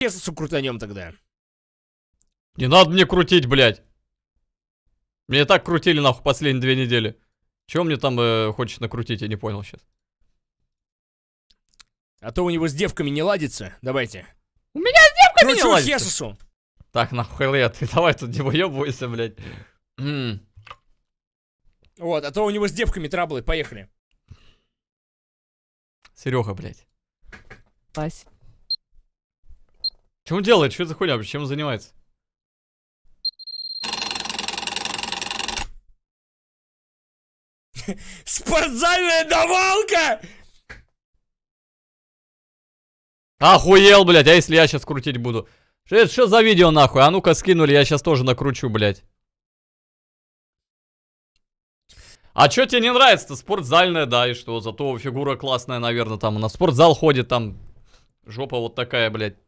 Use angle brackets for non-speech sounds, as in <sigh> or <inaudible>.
Лесу крутанем тогда. Не надо мне крутить, блядь. Мне так крутили, нахуй, последние две недели. Чего мне там э, хочешь накрутить, я не понял сейчас. А то у него с девками не ладится. Давайте. У меня с девками Кручу не ладится. Хесусу. Так, нахуй, Лея, ты давай тут не выебывайся, блядь. М вот, а то у него с девками траблы. Поехали. Серега, блядь. Вась. Чем он делает? Что за хуйня? Чем он занимается? <laughs> Спортзальная давалка! Охуел, блядь, а если я сейчас крутить буду? Что, что за видео нахуй? А ну-ка скинули, я сейчас тоже накручу, блядь. А что тебе не нравится-то? Спортзальная, да, и что? Зато фигура классная, наверное, там. На спортзал ходит, там жопа вот такая, блядь.